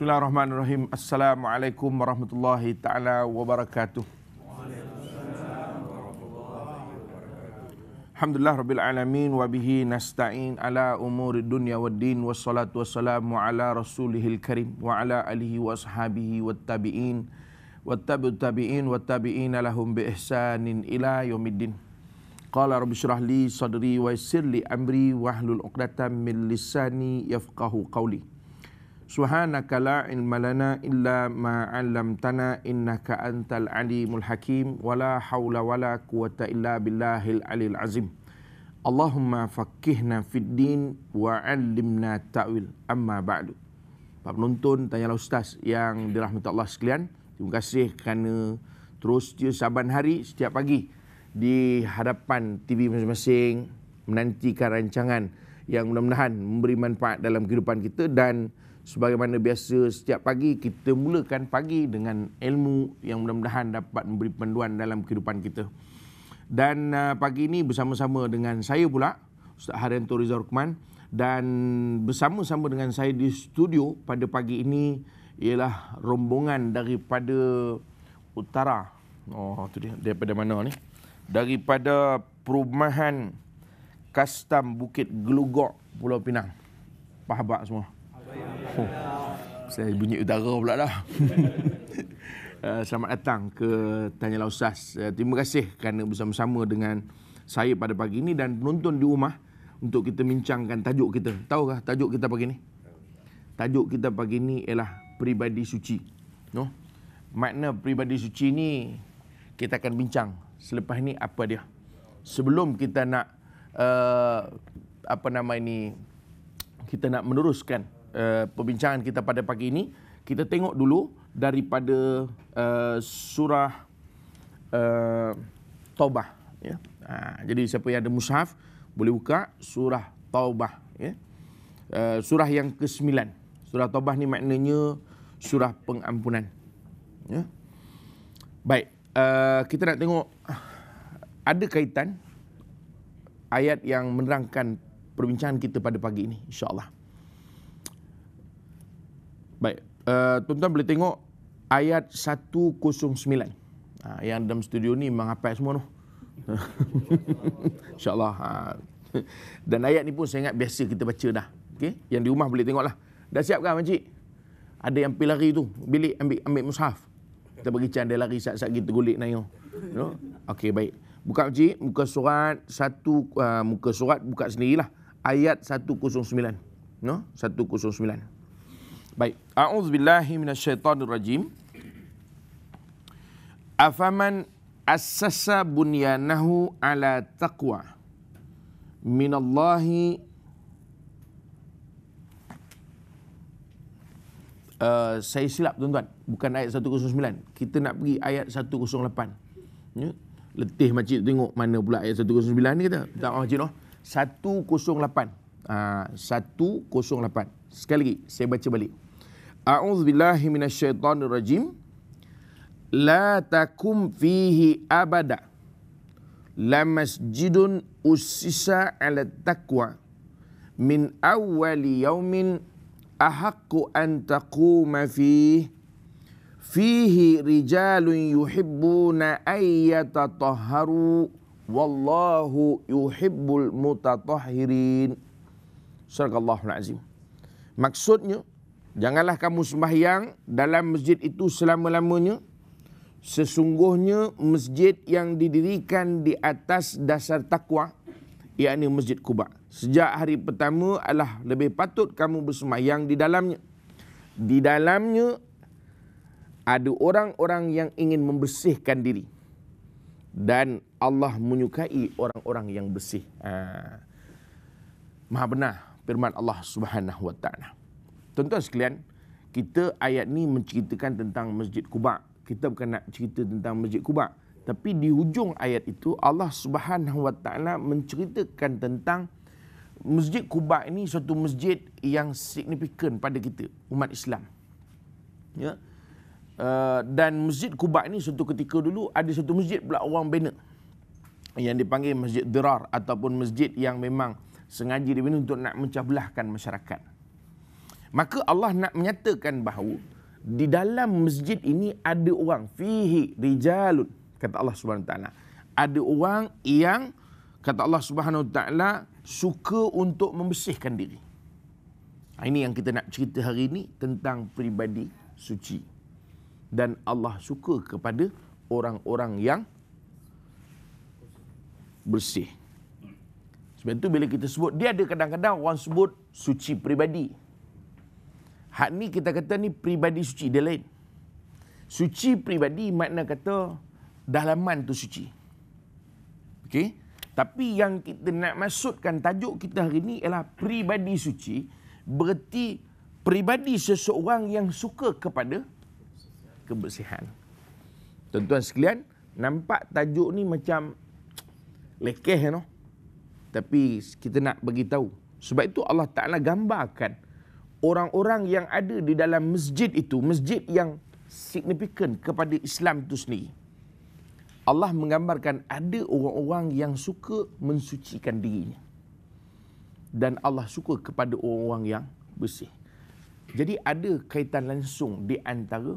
Bismillahirrahmanirrahim. Assalamualaikum warahmatullahi taala wabarakatuh. Alhamdulillah rabbil alamin wa bihi nasta'in ala umuri dunya waddin wassalatu wassalamu ala rasulihil karim wa ala alihi washabihi wattabi'in wattabi'u tabi'in wattabi'in lahum bi ihsanin ila yaumiddin. Qala rabbi shrah li sadri wa yassir li amri wahlul 'uqdatam min lisani yafqahu qawli. Subhanaka la ilma lana illa ma 'allamtana innaka antal alimul hakim wala haula wala quwata illa billahil alil azim. Allahumma faqihna fid din wa 'allimna ta'wil amma ba'du. Pak penonton tanyalah ustaz yang dirahmati Allah sekalian. Terima kasih kerana terus dia saban hari setiap pagi di hadapan TV masing-masing menantikan rancangan yang mudah-mudahan memberi manfaat dalam kehidupan kita dan sebagaimana biasa setiap pagi kita mulakan pagi dengan ilmu yang mudah-mudahan dapat memberi panduan dalam kehidupan kita. Dan uh, pagi ini bersama-sama dengan saya pula Ustaz Haryanto Rizal Rukman dan bersama-sama dengan saya di studio pada pagi ini ialah rombongan daripada utara. Oh tu dia daripada mana ni? Daripada perumahan Kastam Bukit Gelugok Pulau Pinang. Pahabak semua. Oh, saya bunyi utara pula dah. Eh, selamat datang ke Tanya Lausas. Eh, terima kasih kerana bersama-sama dengan saya pada pagi ini dan penonton di rumah untuk kita bincangkan tajuk kita. Tahukah tajuk kita pagi ini? Tajuk kita pagi ini ialah Peribadi Suci. No? Makna Peribadi Suci ini kita akan bincang selepas ini apa dia. Sebelum kita nak uh, apa nama ini kita nak meneruskan Eh, perbincangan kita pada pagi ini. Kita tengok dulu daripada uh, surah uh, Taubah. Ya. Ha, jadi siapa yang ada mushaf boleh buka surah Taubah. Ya. Uh, surah yang ke-9. Surah Taubah ni maknanya surah pengampunan. Ya. Baik, uh, kita nak tengok ada kaitan ayat yang menerangkan perbincangan kita pada pagi ini insya Allah. Baik, eh, tuan-tuan boleh tengok ayat 109. Uh, ah, yang dalam studio ni memang hafal semua tu. Allah Ha. Ah. Dan ayat ni pun saya ingat biasa kita baca dah. Okay? Yang di rumah boleh tengok lah. Dah siap kan makcik? Ada yang pergi lari tu. Bilik ambil, ambil mushaf. Kita bagi canda dia lari saat-saat kita gulik naik. You know? Okey baik. Buka cik, Buka surat satu. Uh, muka surat buka sendirilah. Ayat 109. No? 109. 109. Baik. A'udzubillahi minasyaitonirrajim. Afaman assasa bunyanahu ala taqwa minallahi Uh, saya silap tuan-tuan bukan ayat 109 kita nak pergi ayat 108 ya letih macam tengok mana pula ayat 109 ni kata tak macam noh uh, ah, 108. Sekali lagi saya baca balik. A'udz A'udzubillahi rajim La takum fihi abada. La masjidun usisa ala taqwa min awal yaumin ahaqqu an taquma fihi fihi rijalun na ayyata taharu wallahu yuhibbul mutatahhirin Surah Azim. Maksudnya, janganlah kamu sembahyang dalam masjid itu selama-lamanya. Sesungguhnya masjid yang didirikan di atas dasar takwa, iaitu masjid Kuba. Sejak hari pertama adalah lebih patut kamu bersembahyang di dalamnya. Di dalamnya ada orang-orang yang ingin membersihkan diri. Dan Allah menyukai orang-orang yang bersih. Ha. Maha benar firman Allah Subhanahu Wa Ta'ala. Tuan-tuan sekalian, kita ayat ni menceritakan tentang Masjid Kubah. Kita bukan nak cerita tentang Masjid Kubah, tapi di hujung ayat itu Allah Subhanahu Wa Ta'ala menceritakan tentang Masjid Kubah ini suatu masjid yang signifikan pada kita umat Islam. Ya. Uh, dan Masjid Kubah ini suatu ketika dulu ada satu masjid pula orang bina yang dipanggil Masjid Dirar ataupun masjid yang memang sengaja dibina untuk nak mencabulahkan masyarakat. Maka Allah nak menyatakan bahawa di dalam masjid ini ada orang fihi rijalun kata Allah Subhanahu taala. Ada orang yang kata Allah Subhanahu taala suka untuk membersihkan diri. Ha, ini yang kita nak cerita hari ini tentang pribadi suci. Dan Allah suka kepada orang-orang yang bersih. Sebab itu bila kita sebut, dia ada kadang-kadang orang sebut suci pribadi. Hak ni kita kata ni pribadi suci, dia lain. Suci pribadi makna kata dalaman tu suci. Okey? Tapi yang kita nak maksudkan tajuk kita hari ini ialah pribadi suci. bererti pribadi seseorang yang suka kepada kebersihan. Tuan-tuan sekalian, nampak tajuk ni macam lekeh. No? tapi kita nak bagi tahu sebab itu Allah Taala gambarkan orang-orang yang ada di dalam masjid itu masjid yang signifikan kepada Islam itu sendiri Allah menggambarkan ada orang-orang yang suka mensucikan dirinya dan Allah suka kepada orang-orang yang bersih jadi ada kaitan langsung di antara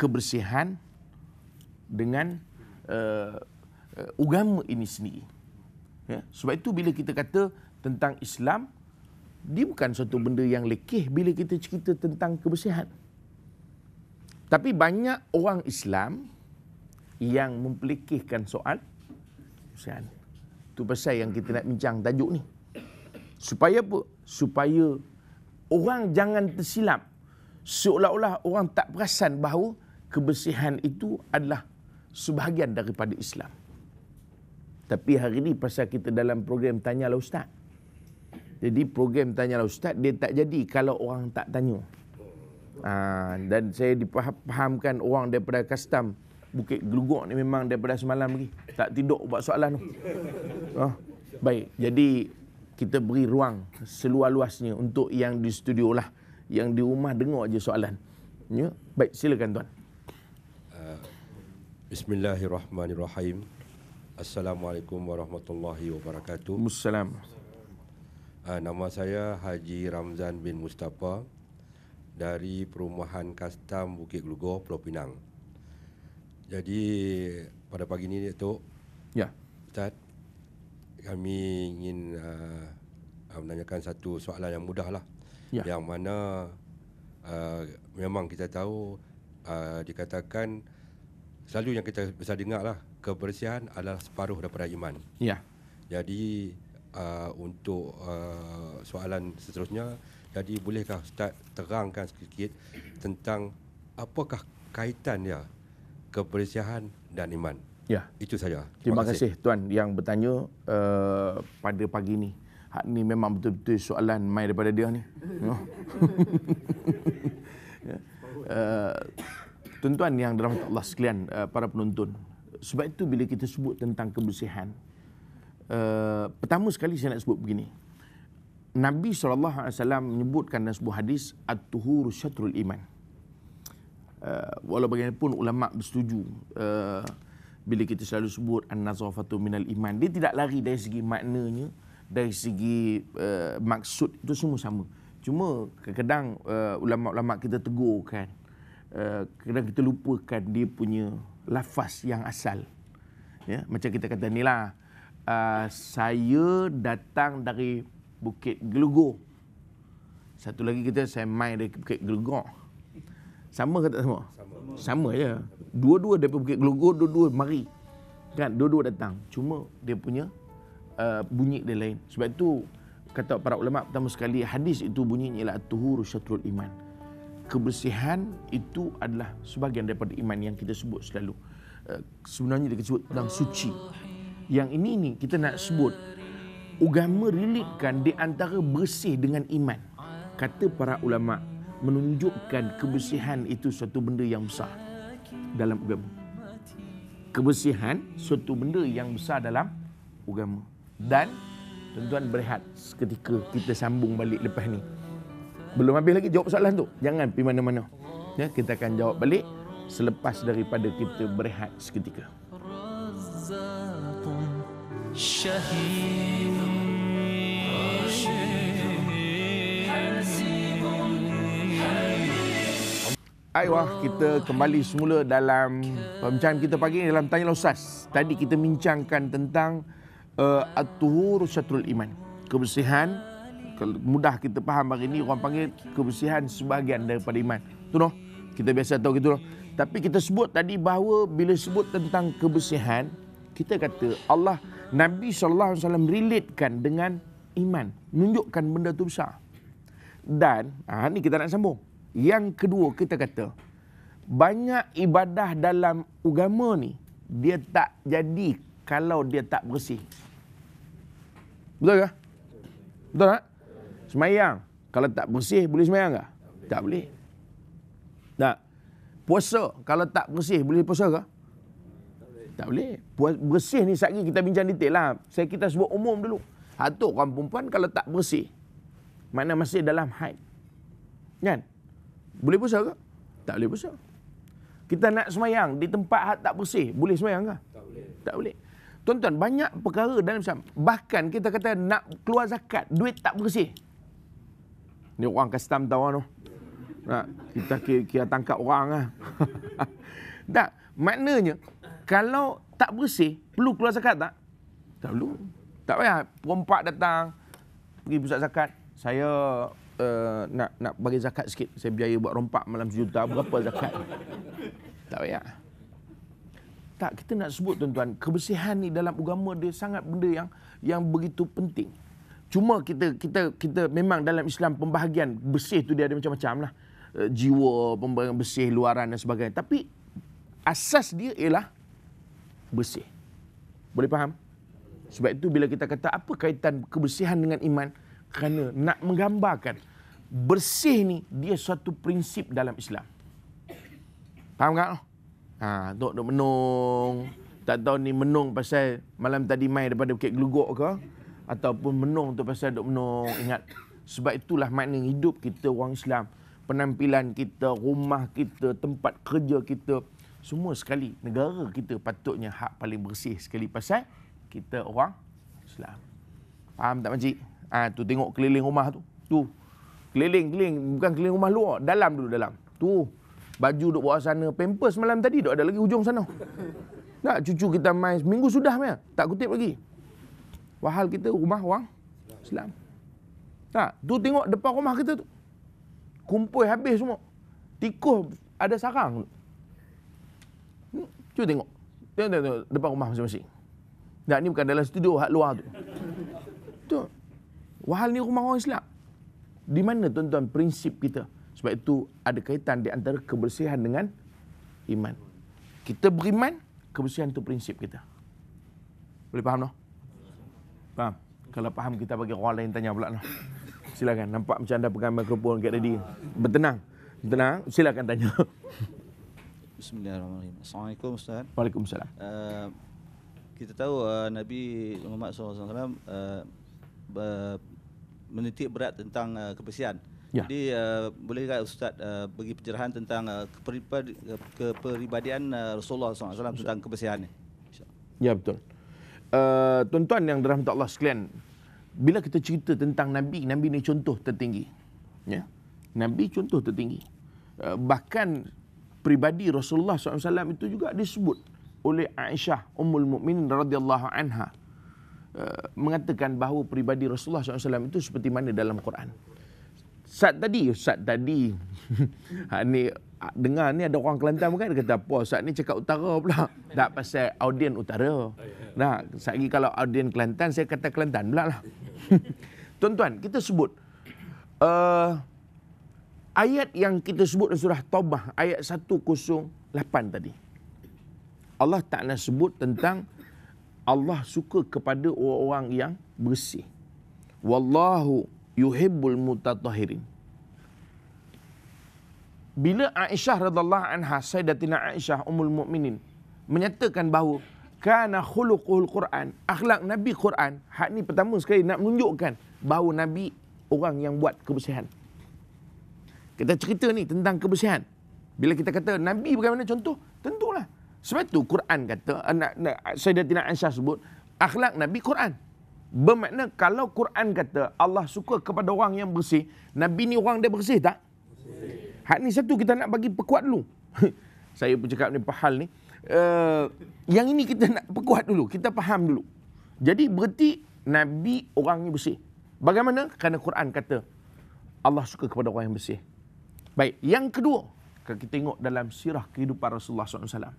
kebersihan dengan uh, eh, eh, uh, agama ini sendiri Ya. Sebab itu bila kita kata tentang Islam, dia bukan satu benda yang lekeh bila kita cerita tentang kebersihan. Tapi banyak orang Islam yang mempelekehkan soal kebersihan. Itu pasal yang kita nak bincang tajuk ni. Supaya apa? Supaya orang jangan tersilap. Seolah-olah orang tak perasan bahawa kebersihan itu adalah sebahagian daripada Islam. Tapi hari ini pasal kita dalam program Tanyalah Ustaz. Jadi program Tanyalah Ustaz dia tak jadi kalau orang tak tanya. Ha, dan saya dipahamkan orang daripada custom Bukit Gelugok ni memang daripada semalam lagi. Tak tidur buat soalan tu. Ha, baik, jadi kita beri ruang seluas-luasnya untuk yang di studio lah. Yang di rumah dengar je soalan. Ya? Baik, silakan tuan. Ah, Bismillahirrahmanirrahim. Assalamualaikum warahmatullahi wabarakatuh. Assalam. Uh, ah, nama saya Haji Ramzan bin Mustafa dari Perumahan Kastam Bukit Gelugoh, Pulau Pinang. Jadi pada pagi ini tu, ya. Ustaz, kami ingin uh, menanyakan satu soalan yang mudah lah. Ya. Yang mana uh, memang kita tahu uh, dikatakan selalu yang kita besar dengar lah kebersihan adalah separuh daripada iman. Ya. Jadi uh, untuk uh, soalan seterusnya, jadi bolehkah ustaz terangkan sedikit tentang apakah kaitan dia kebersihan dan iman? Ya. Itu saja. Terima, Terima kasih. kasih tuan yang bertanya uh, pada pagi ini. Hak ni memang betul-betul soalan mai daripada dia ni. Ya. Ya. uh, tuan-tuan yang dirahmati Allah sekalian, uh, para penonton, sebab itu bila kita sebut tentang kebersihan uh, pertama sekali saya nak sebut begini Nabi sallallahu alaihi wasallam menyebutkan dalam sebuah hadis at-tuhur syatrul iman uh, eh, walau bagaimanapun ulama bersetuju uh, bila kita selalu sebut an-nazafatu minal iman dia tidak lari dari segi maknanya dari segi uh, maksud itu semua sama cuma kadang-kadang uh, ulama-ulama kita tegurkan uh, kadang kita lupakan dia punya lafaz yang asal. Ya, macam kita kata ni lah. Uh, saya datang dari Bukit Gelugur. Satu lagi kita saya main dari Bukit Gelugur. Sama ke tak sama? Sama. Sama je. Ya. Dua-dua dari Bukit Gelugur, dua-dua mari. Kan, dua-dua datang. Cuma dia punya uh, bunyi dia lain. Sebab itu kata para ulama pertama sekali hadis itu bunyinya ialah tuhur syatrul iman kebersihan itu adalah sebahagian daripada iman yang kita sebut selalu. Eh, sebenarnya dia sebut tentang suci. Yang ini ni kita nak sebut. Agama relatekan di antara bersih dengan iman. Kata para ulama menunjukkan kebersihan itu satu benda yang besar dalam agama. Kebersihan suatu benda yang besar dalam agama. Dan tuan-tuan berehat seketika kita sambung balik lepas ni. Belum habis lagi jawab soalan tu. Jangan pergi mana-mana. Ya, kita akan jawab balik selepas daripada kita berehat seketika. Ayuh kita kembali semula dalam pembincangan kita pagi ini dalam tanya Ustaz. Tadi kita bincangkan tentang uh, at-tuhur syatrul iman, kebersihan mudah kita faham hari ini orang panggil kebersihan sebahagian daripada iman. Tu noh. Kita biasa tahu gitu noh. Tapi kita sebut tadi bahawa bila sebut tentang kebersihan, kita kata Allah Nabi sallallahu alaihi wasallam relatekan dengan iman, nunjukkan benda tu besar. Dan ah ni kita nak sambung. Yang kedua kita kata banyak ibadah dalam agama ni dia tak jadi kalau dia tak bersih. Betul tak? Betul tak? Semayang. Kalau tak bersih, boleh semayang tak? Boleh. Tak boleh. Tak. Puasa. Kalau tak bersih, boleh puasa ke? Tak boleh. Tak Bersih ni, sekejap kita bincang detail lah. Saya kita sebut umum dulu. Atuk orang perempuan kalau tak bersih, mana masih dalam haid. Kan? Boleh puasa ke? Tak boleh puasa. Kita nak semayang di tempat hat tak bersih, boleh semayang ke? Tak boleh. Tak boleh. Tuan-tuan, banyak perkara dalam Islam. Bahkan kita kata nak keluar zakat, duit tak bersih. Ni orang custom tahu tu. Nah, kita kira, kira tangkap orang lah. tak, maknanya kalau tak bersih, perlu keluar zakat tak? Tak perlu. Tak payah. Perempat datang, pergi pusat zakat. Saya uh, nak nak bagi zakat sikit. Saya biaya buat rompak malam sejuta. Berapa zakat? tak payah. Tak, kita nak sebut tuan-tuan. Kebersihan ni dalam agama dia sangat benda yang yang begitu penting. Cuma kita kita kita memang dalam Islam pembahagian bersih tu dia ada macam-macam lah. Eh, jiwa, pembahagian bersih, luaran dan sebagainya. Tapi asas dia ialah bersih. Boleh faham? Sebab itu bila kita kata apa kaitan kebersihan dengan iman? Kerana nak menggambarkan bersih ni dia suatu prinsip dalam Islam. Faham tak? Ha, duk, duk menung. Tak tahu ni menung pasal malam tadi mai daripada Bukit Gelugok ke? ataupun menung tu pasal dok menung ingat sebab itulah makna hidup kita orang Islam penampilan kita rumah kita tempat kerja kita semua sekali negara kita patutnya hak paling bersih sekali pasal kita orang Islam faham tak makcik ah ha, tu tengok keliling rumah tu tu keliling keliling bukan keliling rumah luar dalam dulu dalam tu baju duk bawa sana pampers malam tadi duk ada lagi hujung sana Nak cucu kita main seminggu sudah meh, tak kutip lagi Wahal kita rumah orang Islam. Tak, tu tengok depan rumah kita tu. Kumpul habis semua. Tikus ada sarang. Hmm, cuba tengok. Tengok, tengok, tengok. depan rumah masing-masing. Dan ni bukan dalam studio hak luar tu. Tu. Wahal ni rumah orang Islam. Di mana tuan-tuan prinsip kita? Sebab itu ada kaitan di antara kebersihan dengan iman. Kita beriman, kebersihan itu prinsip kita. Boleh faham tak? Faham? Kalau faham kita bagi orang lain tanya pula lah. Silakan. Nampak macam anda pegang mikrofon get ready. Bertenang. Bertenang. Silakan tanya. Bismillahirrahmanirrahim. Assalamualaikum Ustaz. Waalaikumsalam. Uh, kita tahu uh, Nabi Muhammad SAW uh, menitik berat tentang uh, kebersihan. Ya. Jadi uh, bolehkah Ustaz uh, bagi pencerahan tentang uh, keperibadian, uh, keperibadian uh, Rasulullah SAW tentang kebersihan ini? Ya betul. Eh, tuan-tuan yang dirahmati Allah sekalian, bila kita cerita tentang Nabi, Nabi ni contoh tertinggi. Ya? Nabi contoh tertinggi. Uh, bahkan pribadi Rasulullah SAW itu juga disebut oleh Aisyah Ummul Mukminin radhiyallahu anha uh, mengatakan bahawa pribadi Rasulullah SAW itu seperti mana dalam Quran. Saat tadi, saat tadi, ha, ni Ah, dengar ni ada orang Kelantan bukan dia kata apa Ustaz ni cakap utara pula tak pasal audien utara oh, ya. nah sagi kalau audien Kelantan saya kata Kelantan pula lah tuan-tuan kita sebut uh, ayat yang kita sebut dalam surah Taubah ayat 108 tadi Allah tak nak sebut tentang Allah suka kepada orang-orang yang bersih. Wallahu yuhibbul mutatahirin bila Aisyah radhiallahu anha Sayyidatina Aisyah Ummul Mukminin menyatakan bahawa kana khuluqul Quran akhlak Nabi Quran hak ni pertama sekali nak menunjukkan bahawa Nabi orang yang buat kebersihan kita cerita ni tentang kebersihan bila kita kata Nabi bagaimana contoh tentulah sebab tu Quran kata anak eh, Sayyidatina Aisyah sebut akhlak Nabi Quran bermakna kalau Quran kata Allah suka kepada orang yang bersih Nabi ni orang dia bersih tak Hak ni satu kita nak bagi perkuat dulu. Saya pun cakap ni pahal ni. Uh, yang ini kita nak perkuat dulu. Kita faham dulu. Jadi berarti Nabi orang orangnya bersih. Bagaimana? Kerana Quran kata Allah suka kepada orang yang bersih. Baik. Yang kedua. Kalau kita tengok dalam sirah kehidupan Rasulullah SAW.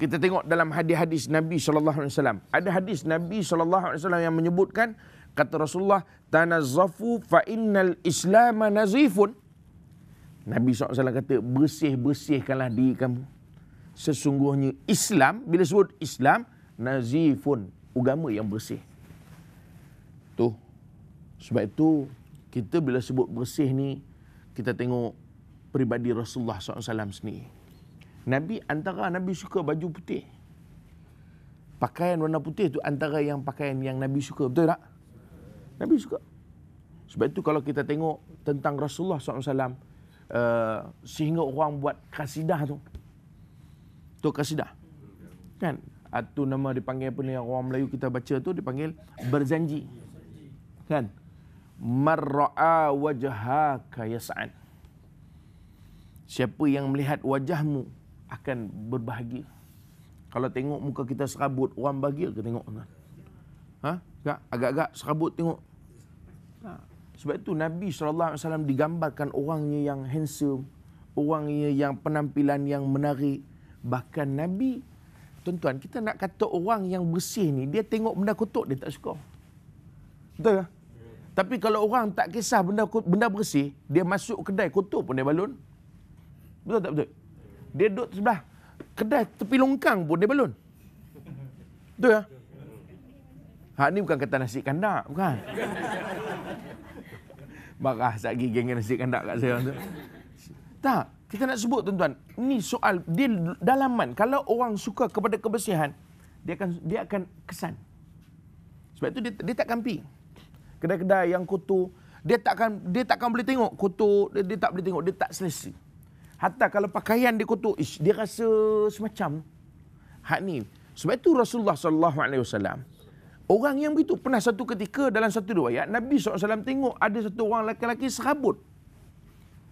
Kita tengok dalam hadis-hadis Nabi SAW. Ada hadis Nabi SAW yang menyebutkan. Kata Rasulullah. Tanazafu fa'innal islama nazifun. Nabi SAW kata, bersih-bersihkanlah diri kamu. Sesungguhnya Islam, bila sebut Islam, nazifun, agama yang bersih. Tu. Sebab itu, kita bila sebut bersih ni, kita tengok peribadi Rasulullah SAW sendiri. Nabi antara Nabi suka baju putih. Pakaian warna putih tu antara yang pakaian yang Nabi suka. Betul tak? Nabi suka. Sebab itu kalau kita tengok tentang Rasulullah SAW, uh, sehingga orang buat kasidah tu. Tu kasidah. Kan? Atu nama dipanggil apa ni yang orang Melayu kita baca tu dipanggil berjanji. Kan? Marra'a wajhaka yas'an. Siapa yang melihat wajahmu akan berbahagia. Kalau tengok muka kita serabut, orang bahagia ke tengok? Ha? Agak-agak serabut tengok. Sebab itu Nabi SAW digambarkan orangnya yang handsome, orangnya yang penampilan yang menarik. Bahkan Nabi, tuan-tuan, kita nak kata orang yang bersih ni, dia tengok benda kotor, dia tak suka. Betul tak? Tapi kalau orang tak kisah benda benda bersih, dia masuk kedai kotor pun dia balun. Betul tak betul? Dia duduk sebelah kedai tepi longkang pun dia balun. Betul tak? Ha, ini bukan kata nasi kandak, bukan? Marah sekejap lagi geng nasi kandak kat saya tu. Tak, kita nak sebut tuan-tuan. Ni soal dia dalaman. Kalau orang suka kepada kebersihan, dia akan dia akan kesan. Sebab itu dia, dia tak kampi. Kedai-kedai yang kotor, dia takkan dia takkan boleh tengok kotor, dia, dia tak boleh tengok, dia tak selesa. Hatta kalau pakaian dia kotor, ish, dia rasa semacam hak ni. Sebab itu Rasulullah SAW. Orang yang begitu pernah satu ketika dalam satu riwayat Nabi SAW tengok ada satu orang lelaki-lelaki serabut.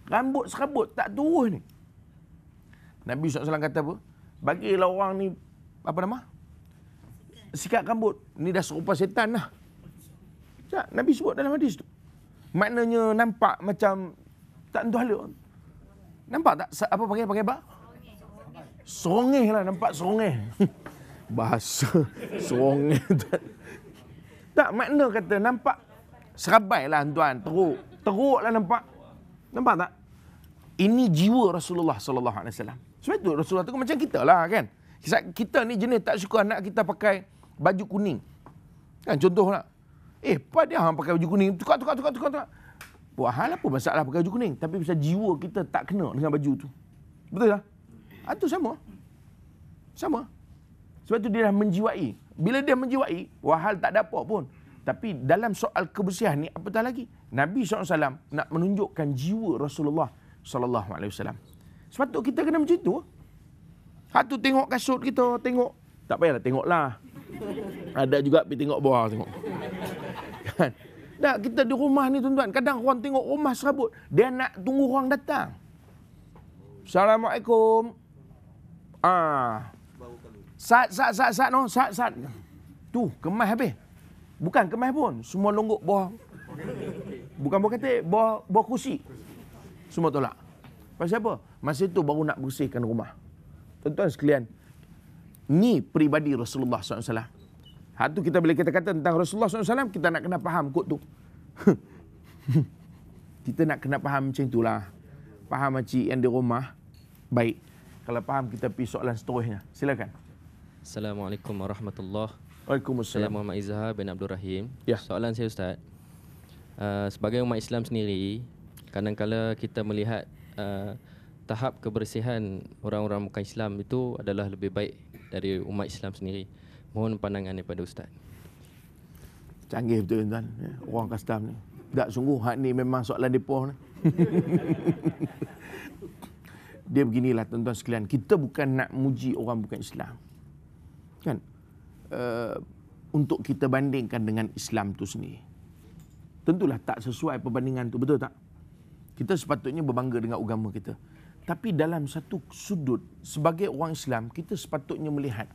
Rambut serabut tak turun ni. Nabi SAW kata apa? Bagilah orang ni apa nama? Sikat rambut. Ni dah serupa setan lah. Tak, Nabi sebut dalam hadis tu. Maknanya nampak macam tak tentu hal. Nampak tak apa pakai pakai apa? Serongeh lah nampak serongeh. Bahasa serongeh. Tak, makna kata nampak serabai lah tuan. Teruk. Teruk lah nampak. Nampak tak? Ini jiwa Rasulullah Sallallahu Alaihi Wasallam. Sebab tu Rasulullah tu macam kita lah kan. Kita ni jenis tak suka anak kita pakai baju kuning. Kan contoh lah. Eh, apa dia hang pakai baju kuning? Tukar, tukar, tukar, tukar, tukar. Buat hal apa masalah pakai baju kuning? Tapi pasal jiwa kita tak kena dengan baju tu. Betul tak? Itu ah, sama. Sama. Sebab tu dia dah menjiwai. Bila dia menjiwai, wahal tak ada apa pun. Tapi dalam soal kebersihan ni, apatah lagi. Nabi SAW nak menunjukkan jiwa Rasulullah SAW. Sepatutnya kita kena macam itu. Satu tengok kasut kita, tengok. Tak payahlah tengoklah. Ada juga pergi tengok bawah tengok. Kan? Tak, kita di rumah ni tuan-tuan. Kadang orang tengok rumah serabut. Dia nak tunggu orang datang. Assalamualaikum. Ah, Sat, sat, sat, sat, no. Sat, sat. Tu, kemas habis. Bukan kemas pun. Semua longgok bawah. Bukan bawah katik, bawah, bawah kursi. Semua tolak. Pasal apa? Masa itu baru nak bersihkan rumah. Tuan-tuan sekalian. Ni peribadi Rasulullah SAW. Hal tu kita boleh kita kata tentang Rasulullah SAW, kita nak kena faham kot tu. kita nak kena faham macam itulah. Faham makcik yang di rumah, baik. Kalau faham, kita pergi soalan seterusnya. Silakan. Assalamualaikum warahmatullahi wabarakatuh. Saya Muhammad Izhar bin Abdul Rahim. Ya. Soalan saya Ustaz. Uh, sebagai umat Islam sendiri, kadang kadangkala kita melihat uh, tahap kebersihan orang-orang bukan Islam itu adalah lebih baik dari umat Islam sendiri. Mohon pandangan daripada Ustaz. Canggih betul tuan, ya. orang kastam ni. Tak sungguh hak ni memang soalan di pohon. Dia beginilah tuan-tuan sekalian, kita bukan nak muji orang bukan Islam kan uh, untuk kita bandingkan dengan Islam tu sendiri tentulah tak sesuai perbandingan tu betul tak kita sepatutnya berbangga dengan agama kita tapi dalam satu sudut sebagai orang Islam kita sepatutnya melihat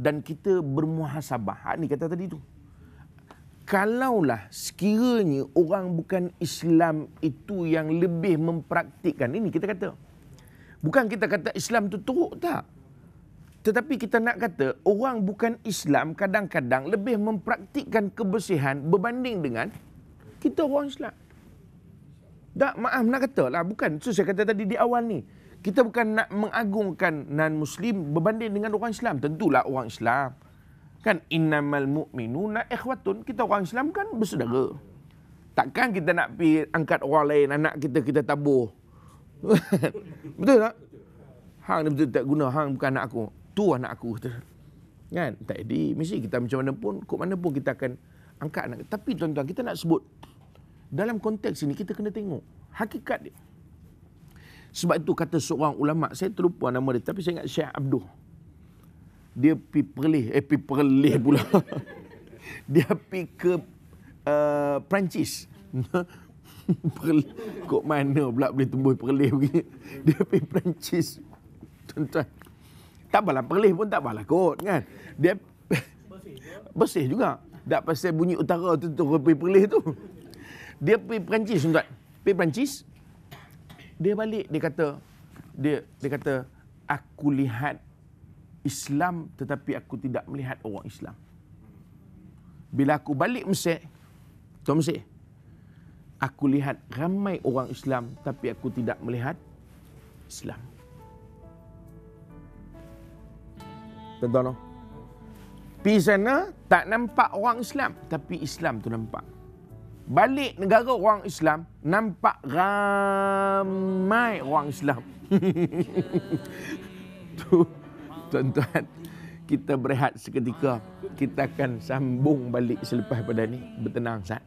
dan kita bermuhasabah ha, ni kata tadi tu kalaulah sekiranya orang bukan Islam itu yang lebih mempraktikkan ini kita kata bukan kita kata Islam tu teruk tak tetapi kita nak kata orang bukan Islam kadang-kadang lebih mempraktikkan kebersihan berbanding dengan kita orang Islam. Tak maaf nak kata lah bukan. So saya kata tadi di awal ni. Kita bukan nak mengagungkan non-Muslim berbanding dengan orang Islam. Tentulah orang Islam. Kan innamal mu'minuna ikhwatun. Kita orang Islam kan bersaudara. Takkan kita nak pi angkat orang lain anak kita kita tabuh. Betul tak? Hang ni betul tak guna. Hang bukan anak aku tu anak aku kata. Kan? tak Tadi mesti kita macam mana pun, kok mana pun kita akan angkat anak. Tapi tuan-tuan, kita nak sebut dalam konteks ini kita kena tengok hakikat dia. Sebab itu kata seorang ulama, saya terlupa nama dia tapi saya ingat Syekh Abdul. Dia pi perlih, eh pi perlih pula. dia pi ke uh, Perancis. kok mana pula boleh tumbuh perlih begini. Dia pi Perancis. Tuan-tuan, tak apalah perlis pun tak apalah kot kan. Dia bersih juga. Tak pasal bunyi utara tu tu pergi perlis tu. Dia pergi Perancis tuan. Pergi Perancis. Dia balik dia kata dia dia kata aku lihat Islam tetapi aku tidak melihat orang Islam. Bila aku balik Mesir, Tuan Mesir, aku lihat ramai orang Islam tapi aku tidak melihat Islam. tuan-tuan. Pergi oh. sana, tak nampak orang Islam. Tapi Islam tu nampak. Balik negara orang Islam, nampak ramai orang Islam. tu, tuan-tuan, kita berehat seketika. Kita akan sambung balik selepas pada ni. Bertenang, Sat.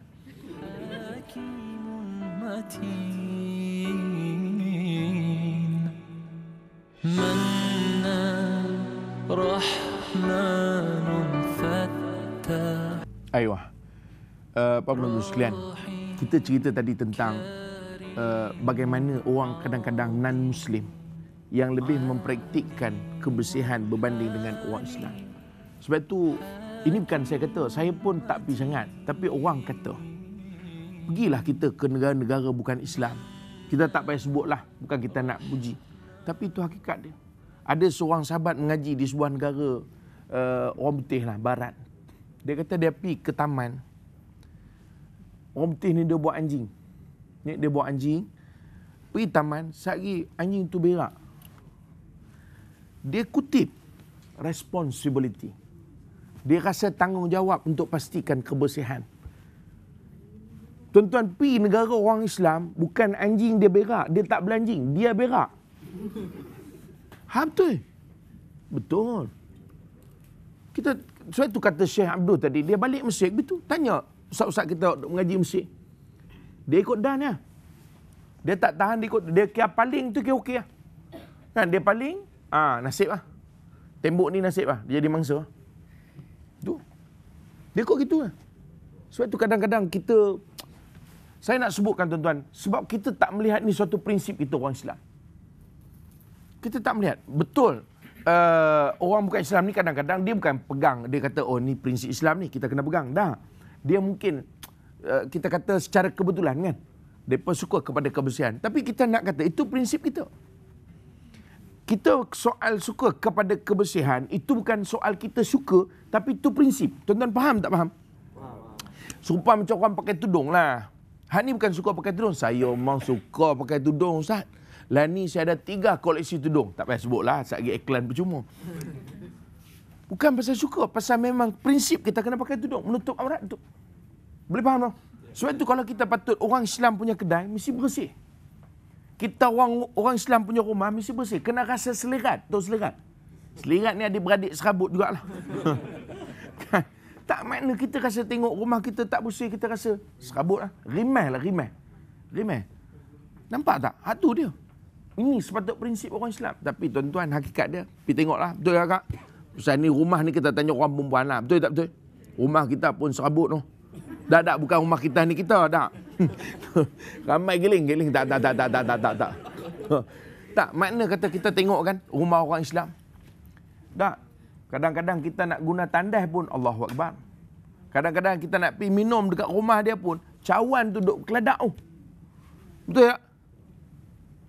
Matin. Matin. رحمن Pak ايوه ابو kita cerita tadi tentang uh, bagaimana orang kadang-kadang non muslim yang lebih mempraktikkan kebersihan berbanding dengan orang Islam. Sebab itu ini bukan saya kata, saya pun tak pergi sangat, tapi orang kata. Pergilah kita ke negara-negara bukan Islam. Kita tak payah sebutlah, bukan kita nak puji. Tapi itu hakikat dia ada seorang sahabat mengaji di sebuah negara uh, orang putih lah, barat. Dia kata dia pergi ke taman. Orang putih ni dia buat anjing. Ni dia buat anjing. Pergi taman, sehari anjing tu berak. Dia kutip responsibility. Dia rasa tanggungjawab untuk pastikan kebersihan. Tuan-tuan, pergi negara orang Islam, bukan anjing dia berak. Dia tak belanjing, dia berak. Ha betul. Betul. Kita sebab tu kata Syekh Abdul tadi dia balik masjid betul tanya usah usah kita mengaji masjid. Dia ikut dan ya. Dia tak tahan dia ikut dia kia paling tu kia okey lah. Kan dia paling ah ha, nasib lah. Tembok ni nasib lah. Dia jadi mangsa. Tu. Dia ikut gitu lah. Sebab tu kadang-kadang kita saya nak sebutkan tuan-tuan sebab kita tak melihat ni suatu prinsip kita orang Islam kita tak melihat betul uh, orang bukan Islam ni kadang-kadang dia bukan pegang dia kata oh ni prinsip Islam ni kita kena pegang dah dia mungkin uh, kita kata secara kebetulan kan depa suka kepada kebersihan tapi kita nak kata itu prinsip kita kita soal suka kepada kebersihan itu bukan soal kita suka tapi itu prinsip tuan-tuan faham tak faham Sumpah macam orang pakai tudung lah. Hak ni bukan suka pakai tudung. Saya memang suka pakai tudung, Ustaz. Lah ni saya ada tiga koleksi tudung. Tak payah sebutlah. Saya pergi iklan percuma. Bukan pasal suka. Pasal memang prinsip kita kena pakai tudung. Menutup aurat, Tutup. Boleh faham tak? Sebab itu kalau kita patut orang Islam punya kedai, mesti bersih. Kita orang orang Islam punya rumah, mesti bersih. Kena rasa selerat. Tahu selerat? Selerat ni adik-beradik serabut lah, tak makna kita rasa tengok rumah kita tak bersih, kita rasa serabut lah. Rimeh lah, rimeh. Rimeh. Nampak tak? Hatu dia. Ini sepatut prinsip orang Islam. Tapi tuan-tuan, hakikat dia. Pergi tengoklah. Betul tak, lah, Kak? Pusat ni rumah ni kita tanya orang perempuan lah. Betul tak betul? Rumah kita pun serabut tu. dah tak. Bukan rumah kita ni kita. Tak. Ramai geling. Geling. Tak, tak, tak, tak, tak, tak, tak, tak. tak, makna kata kita tengok kan rumah orang Islam. Tak. Kadang-kadang kita nak guna tandas pun Allah Akbar. Kadang-kadang kita nak pergi minum dekat rumah dia pun. Cawan tu duduk keledak tu. Oh. Betul tak? Ya?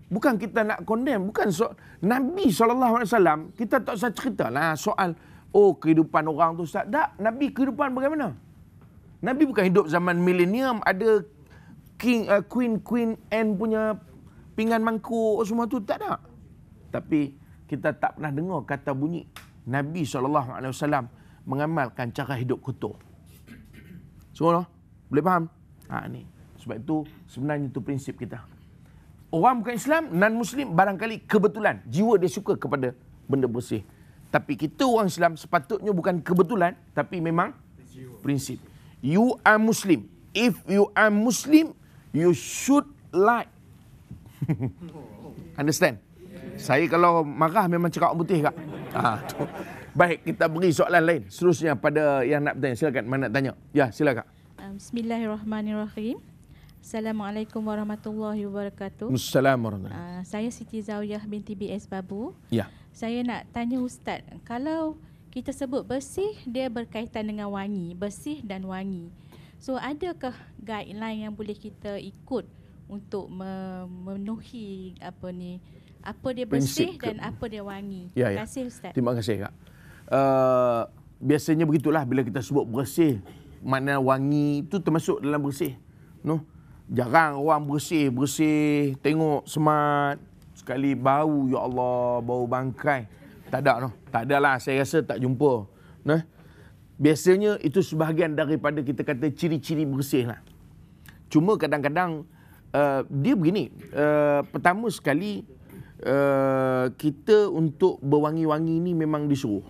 Bukan kita nak condemn. Bukan so Nabi SAW, kita tak usah ceritalah soal oh kehidupan orang tu Ustaz. Tak, Nabi kehidupan bagaimana? Nabi bukan hidup zaman milenium ada king uh, queen queen and punya pinggan mangkuk oh, semua tu tak ada. Tapi kita tak pernah dengar kata bunyi Nabi SAW mengamalkan cara hidup kotor. Semua so, boleh faham? Ha, ni. Sebab itu sebenarnya itu prinsip kita orang bukan Islam, non-Muslim, barangkali kebetulan. Jiwa dia suka kepada benda bersih. Tapi kita orang Islam sepatutnya bukan kebetulan, tapi memang prinsip. You are Muslim. If you are Muslim, you should like. Understand? Saya kalau marah memang cakap putih kak. Ha, Baik, kita beri soalan lain. Seterusnya pada yang nak bertanya. Silakan, mana nak tanya? Ya, silakan. Bismillahirrahmanirrahim. Assalamualaikum warahmatullahi wabarakatuh. Assalamualaikum warahmatullahi uh, saya Siti Zawiyah binti BS Babu. Ya. Saya nak tanya ustaz, kalau kita sebut bersih dia berkaitan dengan wangi, bersih dan wangi. So adakah guideline yang boleh kita ikut untuk memenuhi apa ni? Apa dia bersih ke- dan apa dia wangi? Ya, ya. Terima kasih ya. ustaz. Terima kasih kak. Uh, biasanya begitulah bila kita sebut bersih, mana wangi itu termasuk dalam bersih. no? Jarang orang bersih-bersih, tengok semat. Sekali bau, ya Allah, bau bangkai. Tak ada, no? tak ada lah. Saya rasa tak jumpa. Nah, Biasanya itu sebahagian daripada kita kata ciri-ciri bersih lah. Cuma kadang-kadang uh, dia begini. Uh, pertama sekali, uh, kita untuk berwangi-wangi ni memang disuruh.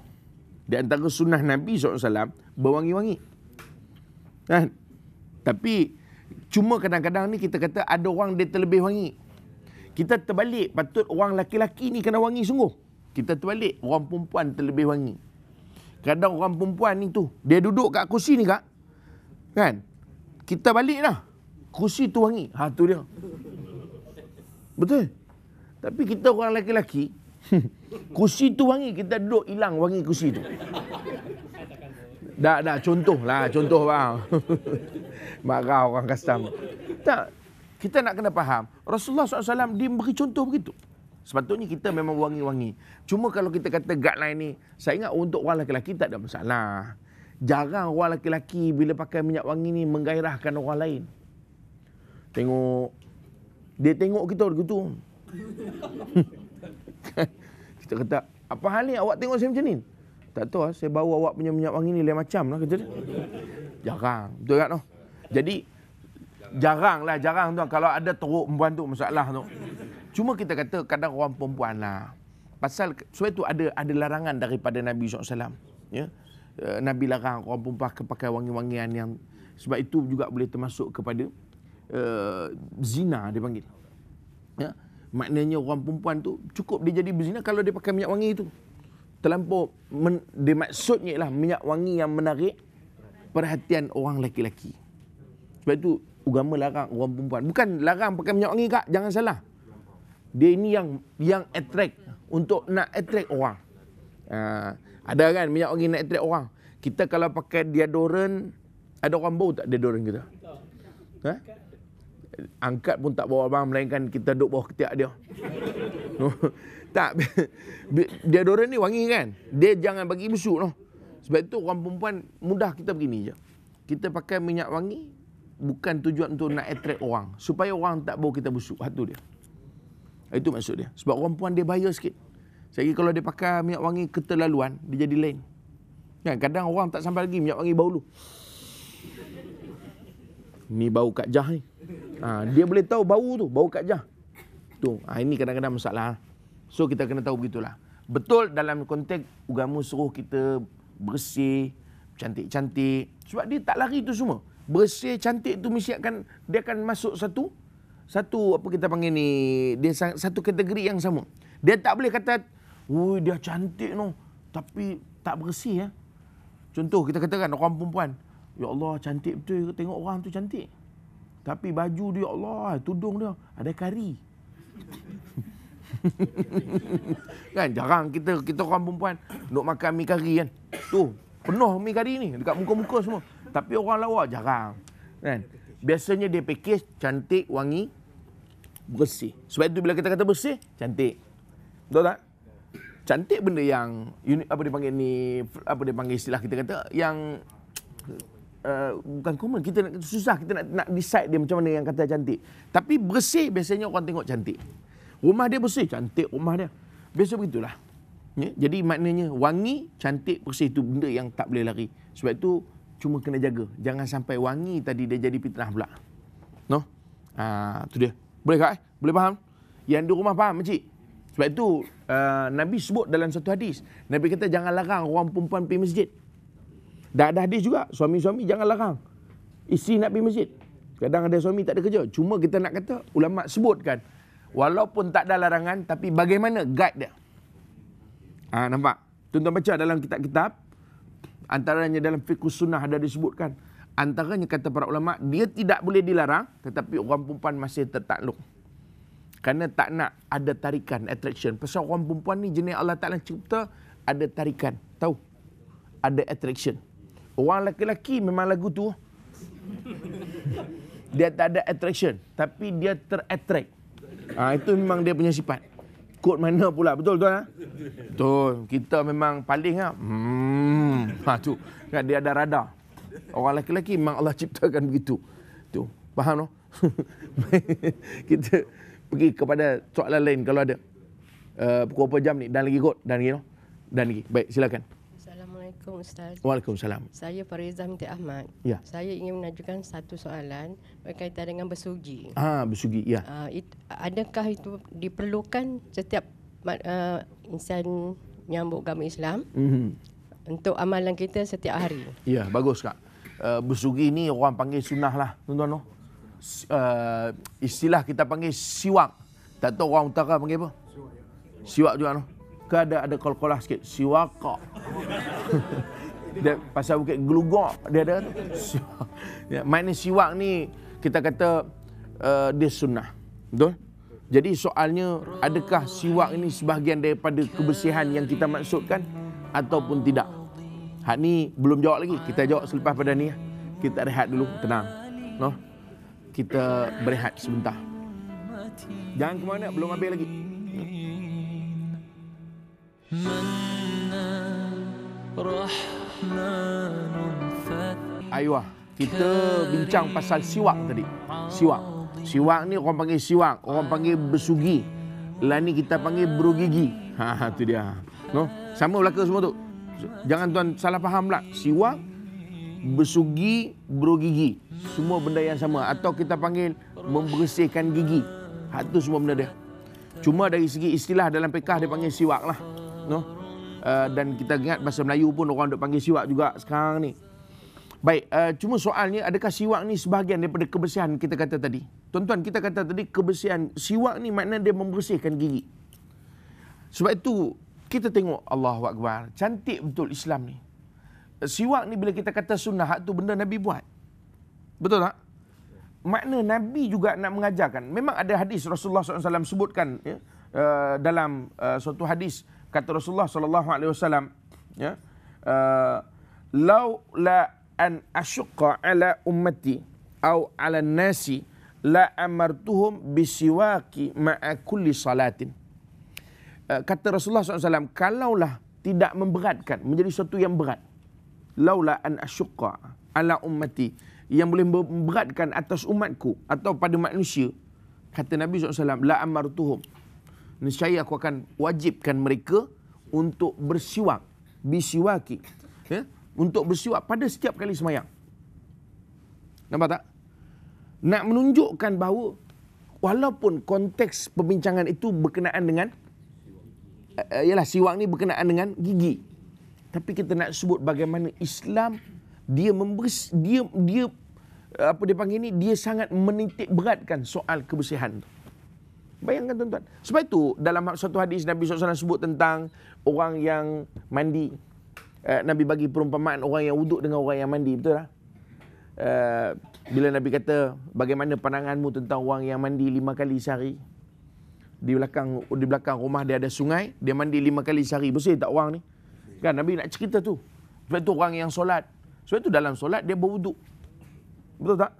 Di antara sunnah Nabi SAW, berwangi-wangi. Nah, kan? Tapi Cuma kadang-kadang ni kita kata ada orang dia terlebih wangi. Kita terbalik, patut orang laki-laki ni kena wangi sungguh. Kita terbalik, orang perempuan terlebih wangi. Kadang orang perempuan ni tu, dia duduk kat kursi ni kak. Kan? Kita balik dah. Kursi tu wangi. Ha tu dia. Betul? Tapi kita orang laki-laki, kursi tu wangi. Kita duduk hilang wangi kursi tu. Tak, tak, contoh lah, contoh bang. Lah. Marah orang custom. Tak, kita nak kena faham, Rasulullah SAW dia beri contoh begitu. Sepatutnya kita memang wangi-wangi. Cuma kalau kita kata guideline ni, saya ingat untuk orang lelaki-lelaki tak ada masalah. Jarang orang lelaki-lelaki bila pakai minyak wangi ni menggairahkan orang lain. Tengok, dia tengok kita begitu. kita kata, apa hal ni awak tengok saya macam ni? Tak tahu lah, saya bau awak punya minyak wangi ni lain macam lah kerja? dia. Jarang. Betul kan tu? Jadi, jarang lah, jarang tuan. Kalau ada teruk perempuan tu, masalah tu. Cuma kita kata kadang orang perempuan lah. Pasal sebab tu ada ada larangan daripada Nabi SAW. Ya? Eh, Nabi larang orang perempuan ke pakai wangi-wangian yang sebab itu juga boleh termasuk kepada uh, zina dia panggil. Ya? Maknanya orang perempuan tu cukup dia jadi berzina kalau dia pakai minyak wangi itu terlampau men, dia ialah minyak wangi yang menarik perhatian orang lelaki-lelaki. Sebab itu agama larang orang perempuan. Bukan larang pakai minyak wangi kak, jangan salah. Dia ini yang yang attract untuk nak attract orang. Uh, ada kan minyak wangi nak attract orang. Kita kalau pakai diadoran, ada orang bau tak diadoran kita? Ha? Angkat pun tak bawa abang, melainkan kita duduk bawah ketiak dia. Tak. Deodorant ni wangi kan? Dia jangan bagi busuk noh. Sebab itu orang perempuan mudah kita begini je. Kita pakai minyak wangi bukan tujuan untuk nak attract orang. Supaya orang tak bau kita busuk. Itu dia. Itu maksud dia. Sebab orang perempuan dia bahaya sikit. Sebab kalau dia pakai minyak wangi keterlaluan, dia jadi lain. Kan? Kadang orang tak sampai lagi minyak wangi bau lu. Ni bau kat jah ni. Ha, dia boleh tahu bau tu, bau kat jah. Tu, ha, ini kadang-kadang masalah. So kita kena tahu begitulah. Betul dalam konteks agama suruh kita bersih, cantik-cantik. Sebab dia tak lari itu semua. Bersih, cantik itu mesti akan, dia akan masuk satu, satu apa kita panggil ni, dia satu kategori yang sama. Dia tak boleh kata, wuih dia cantik no, tapi tak bersih ya. Contoh kita katakan orang perempuan, ya Allah cantik betul tengok orang tu cantik. Tapi baju dia ya Allah, tudung dia ada kari. kan jarang kita kita orang perempuan nak makan mi kari kan. Tu penuh mi kari ni dekat muka-muka semua. Tapi orang lawa jarang. Kan? Biasanya dia pakej cantik, wangi, bersih. Sebab itu bila kita kata bersih, cantik. Betul tak? Cantik benda yang unit apa dia panggil ni, apa dia panggil istilah kita kata yang uh, bukan common kita susah kita nak nak decide dia macam mana yang kata cantik. Tapi bersih biasanya orang tengok cantik. Rumah dia bersih, cantik rumah dia. Biasa begitulah. Ya? Jadi maknanya wangi, cantik, bersih itu benda yang tak boleh lari. Sebab itu cuma kena jaga. Jangan sampai wangi tadi dia jadi fitnah pula. No? Ha, tu dia. Boleh tak? Eh? Boleh faham? Yang di rumah faham, cik? Sebab itu uh, Nabi sebut dalam satu hadis. Nabi kata jangan larang orang perempuan pergi masjid. Dah ada hadis juga. Suami-suami jangan larang. isi nak pergi masjid. Kadang ada suami tak ada kerja. Cuma kita nak kata, ulama' sebutkan walaupun tak ada larangan tapi bagaimana guide dia ha, nampak tuan-tuan baca dalam kitab-kitab antaranya dalam fikus sunnah ada disebutkan antaranya kata para ulama dia tidak boleh dilarang tetapi orang perempuan masih tertakluk Karena tak nak ada tarikan attraction pasal orang perempuan ni jenis Allah Taala cipta ada tarikan tahu ada attraction orang lelaki memang lagu tu dia tak ada attraction tapi dia terattract Ha, itu memang dia punya sifat. Kod mana pula? Betul tuan? Ha? Betul. Kita memang paling lah. Hmm. Ha, tu. Dia ada radar. Orang lelaki-lelaki memang Allah ciptakan begitu. Tu. Faham no? kita pergi kepada soalan lain kalau ada. Uh, pukul berapa jam ni? Dan lagi kot. Dan lagi no? Dan lagi. Baik, silakan. Assalamualaikum Ustaz. Waalaikumsalam. Saya Fariza binti Ahmad. Ya. Saya ingin menajukan satu soalan berkaitan dengan bersugi. Ah, ha, bersugi, ya. Uh, it, adakah itu diperlukan setiap uh, insan menyambut agama Islam mm-hmm. untuk amalan kita setiap hari? Ya, bagus Kak. Uh, bersugi ni orang panggil sunnah lah, tuan-tuan. Uh, istilah kita panggil siwak. Tak tahu orang utara panggil apa? Siwak ya. juga. Noh kadang ada kol-kolah sikit siwaka pasal bukit gelugok dia ada ya makna siwak ni kita kata uh, dia sunnah betul jadi soalnya adakah siwak ini sebahagian daripada kebersihan yang kita maksudkan ataupun tidak hak ni belum jawab lagi kita jawab selepas pada ni ya. kita rehat dulu tenang noh kita berehat sebentar jangan ke mana belum habis lagi Ayuh, kita bincang pasal siwak tadi. Siwak. Siwak ni orang panggil siwak, orang panggil bersugi. Lain ni kita panggil berugigi. Ha, tu dia. No? Sama belaka semua tu. Jangan tuan salah faham lah. Siwak, bersugi, berugigi. Semua benda yang sama. Atau kita panggil membersihkan gigi. Ha, tu semua benda dia. Cuma dari segi istilah dalam pekah dia panggil siwak lah no? uh, dan kita ingat bahasa Melayu pun orang dok panggil siwak juga sekarang ni. Baik, uh, cuma soalnya adakah siwak ni sebahagian daripada kebersihan kita kata tadi? Tuan-tuan, kita kata tadi kebersihan siwak ni maknanya dia membersihkan gigi. Sebab itu kita tengok Allah Akbar, cantik betul Islam ni. Eh, siwak ni bila kita kata sunnah, tu benda Nabi buat. Betul tak? Makna Nabi juga nak mengajarkan. Memang ada hadis Rasulullah SAW sebutkan ya, uh, dalam uh, suatu hadis kata Rasulullah sallallahu alaihi wasallam ya uh, laula an asyqa ala ummati au ala nasi la amartuhum bisiwaki ma'a kulli salatin uh, kata Rasulullah SAW, kalaulah tidak memberatkan, menjadi sesuatu yang berat. Laula an asyukka ala ummati, yang boleh memberatkan atas umatku atau pada manusia. Kata Nabi SAW, la amartuhum, nescaya aku akan wajibkan mereka untuk bersiwak bisiwaki ya untuk bersiwak pada setiap kali semayang. Nampak tak? Nak menunjukkan bahawa walaupun konteks pembincangan itu berkenaan dengan uh, eh, ialah eh, siwak ni berkenaan dengan gigi. Tapi kita nak sebut bagaimana Islam dia members, dia dia eh, apa dia panggil ni dia sangat menitik beratkan soal kebersihan tu. Bayangkan tuan-tuan. Sebab itu dalam satu hadis Nabi SAW sebut tentang orang yang mandi. Eh, Nabi bagi perumpamaan orang yang wuduk dengan orang yang mandi. Betul lah. bila Nabi kata bagaimana pandanganmu tentang orang yang mandi lima kali sehari. Di belakang di belakang rumah dia ada sungai. Dia mandi lima kali sehari. Bersih tak orang ni? Kan Nabi nak cerita tu. Sebab itu orang yang solat. Sebab itu dalam solat dia berwuduk. Betul tak?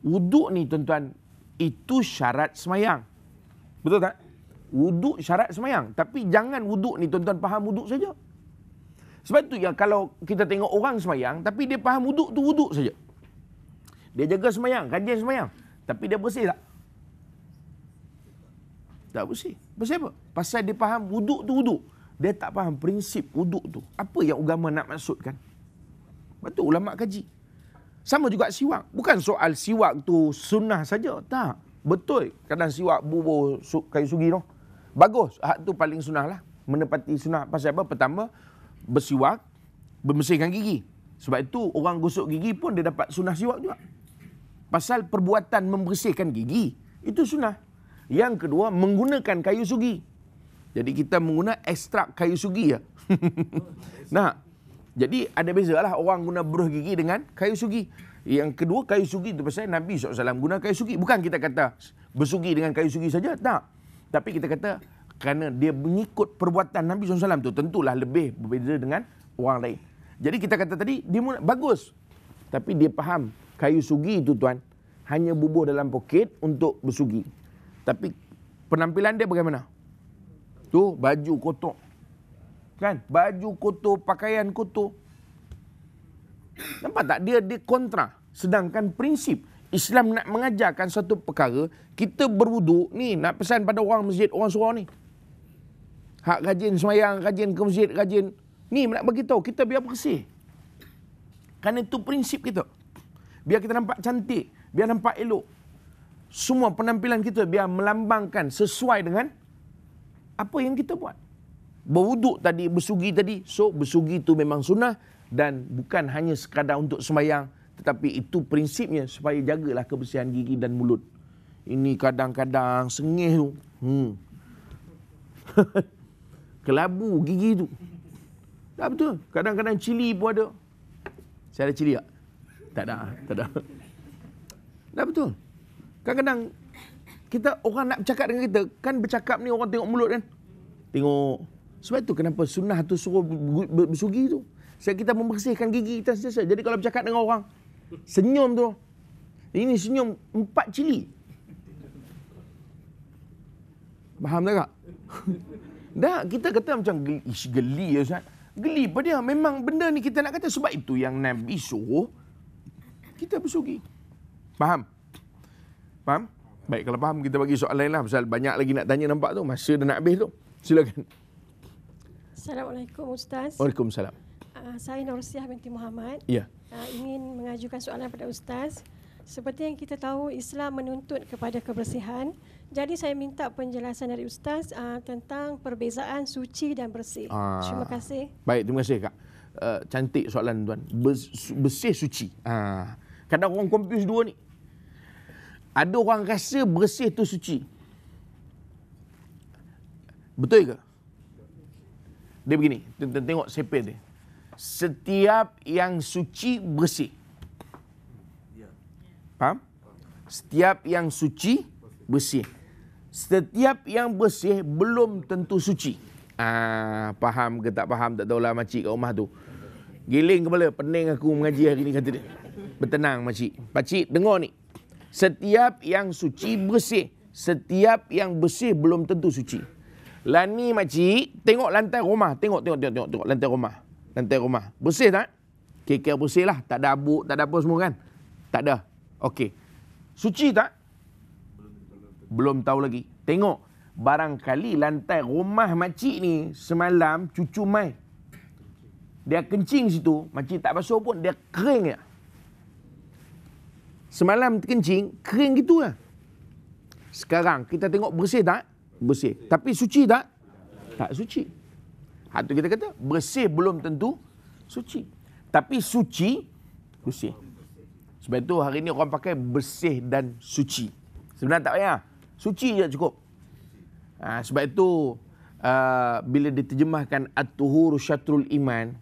Wuduk ni tuan-tuan itu syarat semayang. Betul tak? Wuduk syarat semayang. Tapi jangan wuduk ni tuan-tuan faham wuduk saja. Sebab tu yang kalau kita tengok orang semayang, tapi dia faham wuduk tu wuduk saja. Dia jaga semayang, rajin semayang. Tapi dia bersih tak? Tak bersih. Bersih apa? Pasal dia faham wuduk tu wuduk. Dia tak faham prinsip wuduk tu. Apa yang agama nak maksudkan? Betul ulama' kaji. Sama juga siwak. Bukan soal siwak tu sunnah saja. Tak. Betul. Kadang siwak bubur su- kayu sugi tu. Bagus. Hak tu paling sunnah lah. Menepati sunnah. Pasal apa? Pertama, bersiwak, bermesihkan gigi. Sebab itu orang gosok gigi pun dia dapat sunnah siwak juga. Pasal perbuatan membersihkan gigi. Itu sunnah. Yang kedua, menggunakan kayu sugi. Jadi kita menggunakan ekstrak kayu sugi ya. nah, jadi ada bezalah orang guna beruh gigi dengan kayu sugi. Yang kedua kayu sugi itu pasal Nabi SAW guna kayu sugi. Bukan kita kata bersugi dengan kayu sugi saja. Tak. Tapi kita kata kerana dia mengikut perbuatan Nabi SAW tu tentulah lebih berbeza dengan orang lain. Jadi kita kata tadi dia mula, bagus. Tapi dia faham kayu sugi itu tuan hanya bubuh dalam poket untuk bersugi. Tapi penampilan dia bagaimana? Tu baju kotor kan baju kotor pakaian kotor nampak tak dia di kontra sedangkan prinsip Islam nak mengajarkan satu perkara kita berwuduk ni nak pesan pada orang masjid orang surau ni hak rajin semayang rajin ke masjid rajin ni nak bagi tahu kita biar bersih kerana itu prinsip kita biar kita nampak cantik biar nampak elok semua penampilan kita biar melambangkan sesuai dengan apa yang kita buat berwuduk tadi, bersugi tadi. So, bersugi itu memang sunnah dan bukan hanya sekadar untuk semayang. Tetapi itu prinsipnya supaya jagalah kebersihan gigi dan mulut. Ini kadang-kadang sengih tu. Hmm. Kelabu gigi tu. Tak betul. Kadang-kadang cili pun ada. Saya ada cili tak? Tak ada. Tak ada. Tak betul. Kadang-kadang kita orang nak bercakap dengan kita. Kan bercakap ni orang tengok mulut kan? Tengok. Sebab itu kenapa sunnah tu suruh bersugi tu. Sebab kita membersihkan gigi kita sentiasa. Jadi kalau bercakap dengan orang, senyum tu. Ini senyum empat cili. Faham tak kak? Dah, kita kata macam ish geli ya Ustaz. Geli pada dia. Memang benda ni kita nak kata sebab itu yang Nabi suruh kita bersugi. Faham? Faham? Baik, kalau faham kita bagi soalan lain lah. Pasal banyak lagi nak tanya nampak tu. Masa dah nak habis tu. Silakan. Assalamualaikum Ustaz. Waalaikumsalam. Uh, saya Norsiah binti Muhammad. Ya. Yeah. Uh, ingin mengajukan soalan kepada Ustaz. Seperti yang kita tahu Islam menuntut kepada kebersihan. Jadi saya minta penjelasan dari Ustaz uh, tentang perbezaan suci dan bersih. Ah. Terima kasih. Baik, terima kasih Kak. Uh, cantik soalan tuan. Bersih suci. Ah. Kadang orang confuse dua ni. Ada orang rasa bersih tu suci. Betul ke? Dia begini, tengok sepil dia. Setiap yang suci bersih. Faham? Setiap yang suci bersih. Setiap yang bersih belum tentu suci. Ah, faham ke tak faham tak tahulah makcik kat rumah tu. Giling kepala, pening aku mengaji hari ni kata dia. Bertenang makcik. Pakcik dengar ni. Setiap yang suci bersih. Setiap yang bersih belum tentu suci. Lah ni makcik, tengok lantai rumah. Tengok, tengok, tengok, tengok, tengok lantai rumah. Lantai rumah. Bersih tak? KK bersih lah. Tak ada abuk, tak ada apa semua kan? Tak ada. Okey. Suci tak? Belum tahu lagi. Tengok. Barangkali lantai rumah makcik ni semalam cucu mai. Dia kencing situ. Makcik tak basuh pun. Dia kering ya. Semalam kencing, kering gitu lah. Sekarang kita tengok bersih tak? bersih. Tapi suci tak? Tak suci. Hantu kita kata bersih belum tentu suci. Tapi suci bersih. Sebab itu hari ini orang pakai bersih dan suci. Sebenarnya tak payah. Suci je cukup. Ha, sebab itu uh, bila diterjemahkan at-tuhur syatrul iman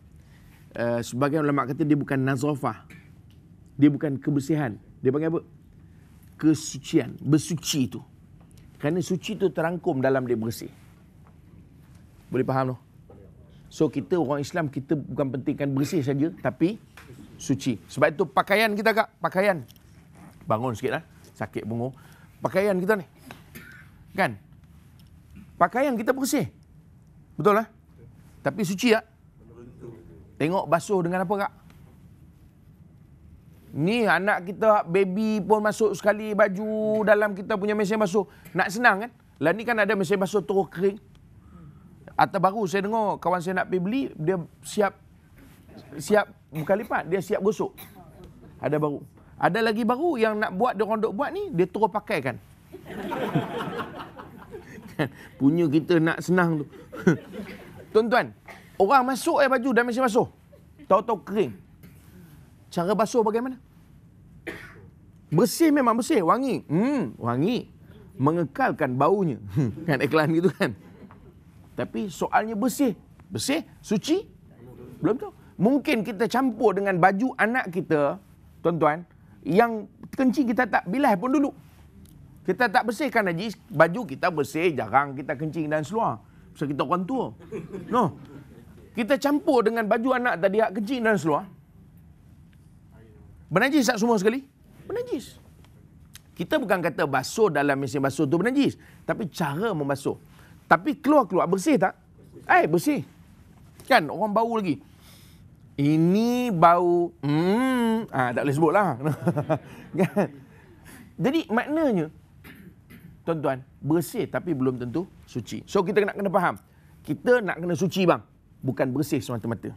uh, sebagian ulama kata dia bukan nazafah. Dia bukan kebersihan. Dia panggil apa? Kesucian, bersuci itu. Kerana suci tu terangkum dalam dia bersih. Boleh faham tu? So kita orang Islam, kita bukan pentingkan bersih saja, tapi suci. Sebab itu pakaian kita kak, pakaian. Bangun sikit ah. sakit bungo. Pakaian kita ni. Kan? Pakaian kita bersih. Betul lah? Tapi suci tak? Tengok basuh dengan apa kak? Ni anak kita baby pun masuk sekali baju dalam kita punya mesin basuh. Nak senang kan? Lah ni kan ada mesin basuh terus kering. Atau baru saya dengar kawan saya nak pergi beli, dia siap siap bukan lipat, dia siap gosok. Ada baru. Ada lagi baru yang nak buat, dia orang duk buat ni, dia terus pakai kan? punya kita nak senang tu. Tuan-tuan, orang masuk air eh baju dan mesin basuh. Tahu-tahu kering. Cara basuh bagaimana? Bersih memang bersih, wangi. Hmm, wangi. Mengekalkan baunya. Hmm, kan iklan gitu kan. Tapi soalnya bersih. Bersih? Suci? Belum tahu. Mungkin kita campur dengan baju anak kita, tuan-tuan, yang kencing kita tak bilah pun dulu. Kita tak bersihkan najis, baju kita bersih, jarang kita kencing dan seluar. Sebab kita orang tua. No. Kita campur dengan baju anak tadi, kencing dan seluar. Benar tak semua sekali? najis. Kita bukan kata basuh dalam mesin basuh tu najis, tapi cara membasuh. Tapi keluar-keluar bersih tak? Eh, hey, bersih. Kan orang bau lagi. Ini bau hmm ah tak boleh sebutlah. kan? Jadi maknanya tuan-tuan, bersih tapi belum tentu suci. So kita nak kena faham. Kita nak kena suci bang, bukan bersih semata-mata.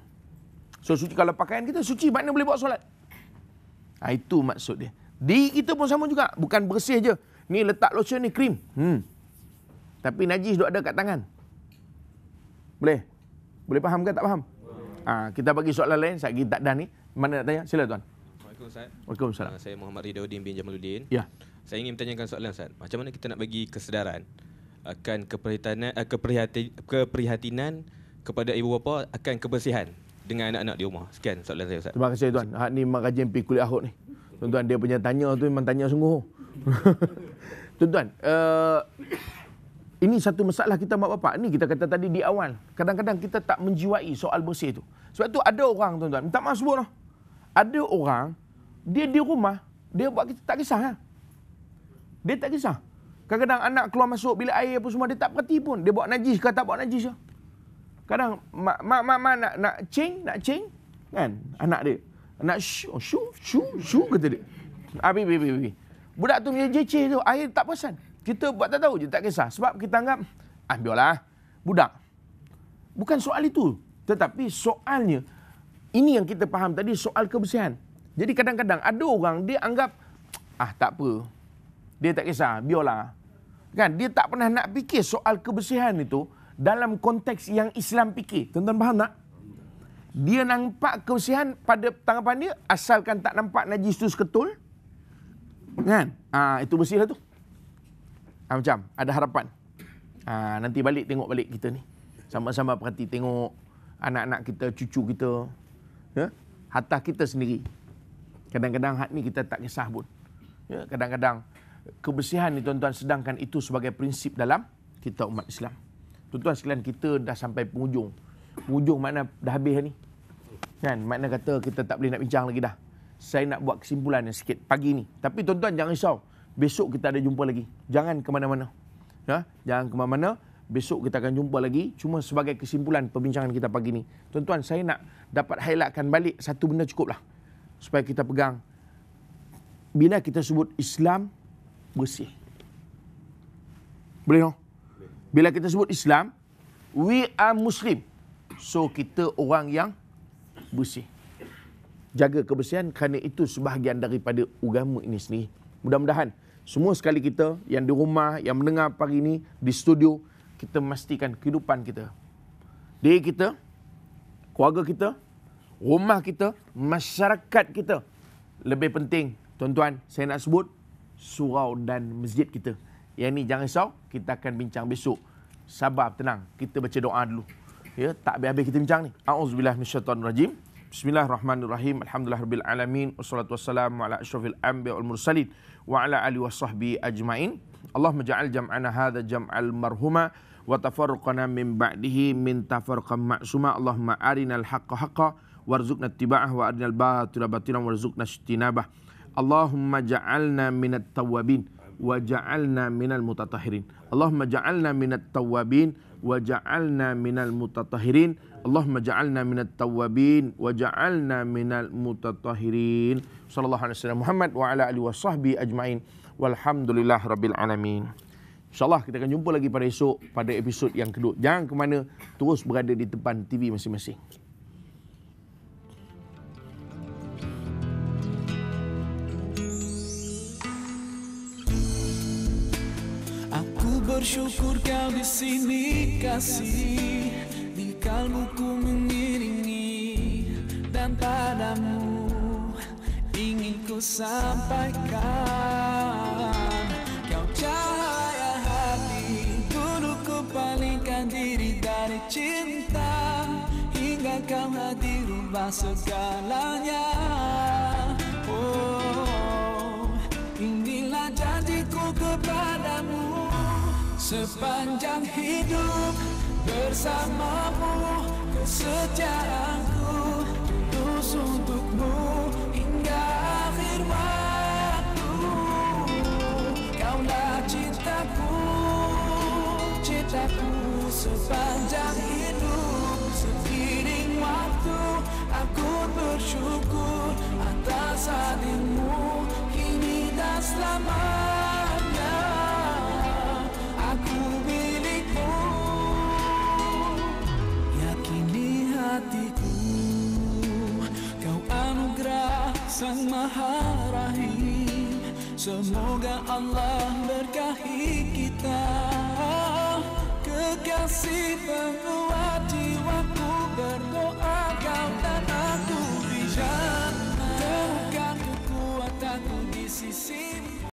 So suci kalau pakaian kita suci, mana boleh buat solat? Ha, itu maksud dia. Di kita pun sama juga. Bukan bersih je. Ni letak lotion ni krim. Hmm. Tapi najis duk ada kat tangan. Boleh? Boleh faham ke tak faham? Ha, kita bagi soalan lain. Saya tak dah ni. Mana nak tanya? Sila tuan. Assalamualaikum Ustaz. Waalaikumsalam. Ah, saya Muhammad Ridaudin bin Jamaluddin. Ya. Saya ingin menanyakan soalan Ustaz. Macam mana kita nak bagi kesedaran akan keprihatinan, eh, keprihatinan, keprihatinan kepada ibu bapa akan kebersihan dengan anak-anak di rumah. Sekian soalan saya Ustaz. Terima kasih tuan. Hak ni memang rajin pergi kulit ahok ni. Tuan-tuan, dia punya tanya tu memang tanya sungguh. Tuan-tuan, uh, ini satu masalah kita mak bapak. Ini kita kata tadi di awal. Kadang-kadang kita tak menjiwai soal bersih tu. Sebab tu ada orang tuan-tuan, minta maaf sebut lah. Ada orang, dia di rumah, dia buat kita tak kisah lah. Dia tak kisah. Kadang-kadang anak keluar masuk bila air apa semua, dia tak perhati pun. Dia buat najis ke tak buat najis ke. Kadang mak mak mak nak nak ceng, nak cing. kan anak dia. Nak syu, oh, syu, syu, syu kata dia. Habis, ah, habis, habis. Budak tu punya jeceh tu, air tak pesan. Kita buat tak tahu je, tak kisah. Sebab kita anggap, ah biarlah, budak. Bukan soal itu. Tetapi soalnya, ini yang kita faham tadi, soal kebersihan. Jadi kadang-kadang ada orang, dia anggap, ah tak apa. Dia tak kisah, biarlah. Kan? Dia tak pernah nak fikir soal kebersihan itu dalam konteks yang Islam fikir. Tuan-tuan faham tak? dia nampak kebersihan pada tanggapan dia asalkan tak nampak najis kan? ah, tu seketul kan ha, itu bersihlah tu ha, macam ada harapan ha, nanti balik tengok balik kita ni sama-sama perhati tengok anak-anak kita cucu kita ya hatta kita sendiri kadang-kadang hak ni kita tak kisah pun ya kadang-kadang kebersihan ni tuan-tuan sedangkan itu sebagai prinsip dalam kita umat Islam tuan-tuan sekalian kita dah sampai penghujung hujung makna dah habis ni. Kan? Makna kata kita tak boleh nak bincang lagi dah. Saya nak buat kesimpulan yang sikit pagi ni. Tapi tuan-tuan jangan risau. Besok kita ada jumpa lagi. Jangan ke mana-mana. Ya? Jangan ke mana-mana. Besok kita akan jumpa lagi. Cuma sebagai kesimpulan perbincangan kita pagi ni. Tuan-tuan saya nak dapat highlightkan balik satu benda cukup lah. Supaya kita pegang. Bila kita sebut Islam bersih. Boleh no? Bila kita sebut Islam, we are Muslim. So kita orang yang bersih. Jaga kebersihan kerana itu sebahagian daripada agama ini sendiri. Mudah-mudahan semua sekali kita yang di rumah, yang mendengar pagi ini, di studio, kita memastikan kehidupan kita. Diri kita, keluarga kita, rumah kita, masyarakat kita. Lebih penting, tuan-tuan, saya nak sebut surau dan masjid kita. Yang ni jangan risau, kita akan bincang besok. Sabar, tenang. Kita baca doa dulu ya tak habis-habis kita bincang ni auzubillah minasyaitonirrajim bismillahirrahmanirrahim alhamdulillah rabbil alamin wassalatu wassalamu ala asyrafil anbiya wal mursalin wa ala alihi washabbi ajmain Allah menjadikan jam'ana hadha jam'al marhuma wa tafarraqana min ba'dihi min tafarraqan ma'suma Allahumma arinal haqqo haqqo warzuqna ittiba'ahu wa arinal batila batilan warzuqna ijtinabah Allahumma ja'alna minat tawabin wa ja'alna minal mutatahirin Allahumma ja'alna minat tawabin waj'alna minal mutatahhirin Allahumma ja'alna minat tawabin waj'alna minal mutatahhirin sallallahu alaihi wasallam Muhammad wa ala alihi washabbi ajmain walhamdulillah rabbil alamin InsyaAllah kita akan jumpa lagi pada esok pada episod yang kedua. Jangan ke mana terus berada di depan TV masing-masing. bersyukur kau di sini kasih Di kalbu ku mengiringi Dan padamu ingin ku sampaikan Kau cahaya hati Dulu ku palingkan diri dari cinta Hingga kau hati rubah segalanya Oh, inilah janjiku kepada Sepanjang hidup bersamamu Kesetiaanku tulus untukmu Hingga akhir waktu kaulah cintaku, cintaku Sepanjang hidup seiring waktu Aku bersyukur atas hatimu Kini dan selamat Maharahim Semoga Allah berkahi kita Kekasih pemerintah